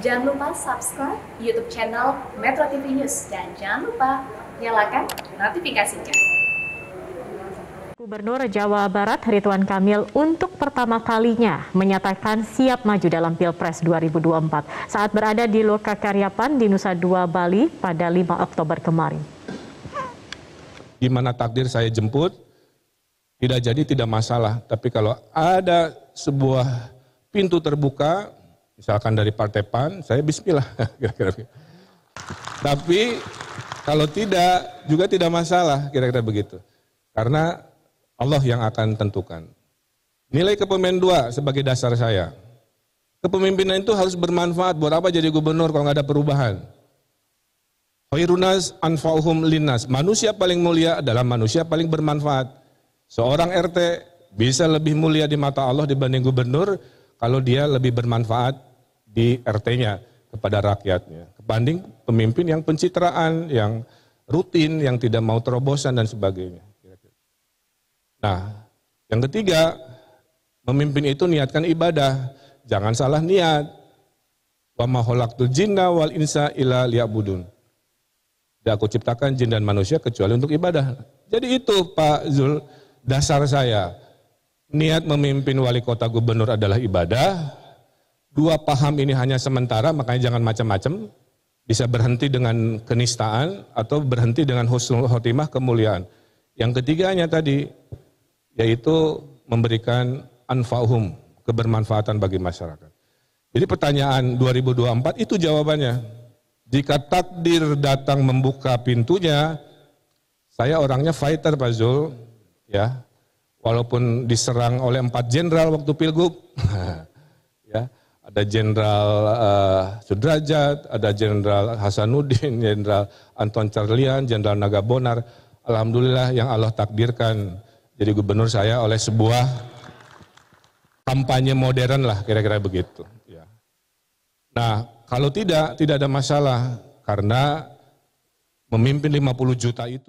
Jangan lupa subscribe YouTube channel Metro TV News dan jangan lupa nyalakan notifikasinya. Gubernur Jawa Barat Ridwan Kamil untuk pertama kalinya menyatakan siap maju dalam Pilpres 2024 saat berada di Loka Karyapan di Nusa Dua, Bali pada 5 Oktober kemarin. Di mana takdir saya jemput, tidak jadi tidak masalah. Tapi kalau ada sebuah pintu terbuka Misalkan dari partai PAN, saya bismillah. kira-kira. Tapi kalau tidak juga tidak masalah, kira-kira begitu. Karena Allah yang akan tentukan. Nilai kepemimpinan dua sebagai dasar saya. Kepemimpinan itu harus bermanfaat. Buat apa jadi gubernur kalau nggak ada perubahan? Khairunas anfauhum linas. Manusia paling mulia adalah manusia paling bermanfaat. Seorang RT bisa lebih mulia di mata Allah dibanding gubernur kalau dia lebih bermanfaat di RT-nya kepada rakyatnya. Kebanding pemimpin yang pencitraan, yang rutin, yang tidak mau terobosan dan sebagainya. Nah, yang ketiga, memimpin itu niatkan ibadah. Jangan salah niat. Wa maholaktul jinna wal insa ila liabudun. Tidak aku ciptakan jin dan manusia kecuali untuk ibadah. Jadi itu Pak Zul, dasar saya. Niat memimpin wali kota gubernur adalah ibadah, dua paham ini hanya sementara, makanya jangan macam-macam. Bisa berhenti dengan kenistaan atau berhenti dengan husnul khotimah kemuliaan. Yang ketiganya tadi, yaitu memberikan anfa'hum, kebermanfaatan bagi masyarakat. Jadi pertanyaan 2024 itu jawabannya. Jika takdir datang membuka pintunya, saya orangnya fighter Pak Zul, ya. Walaupun diserang oleh empat jenderal waktu pilgub, ya ada Jenderal uh, Sudrajat, ada Jenderal Hasanuddin, Jenderal Anton Carlian, Jenderal Naga Bonar. Alhamdulillah yang Allah takdirkan jadi gubernur saya oleh sebuah kampanye modern lah kira-kira begitu. Ya. Nah kalau tidak, tidak ada masalah karena memimpin 50 juta itu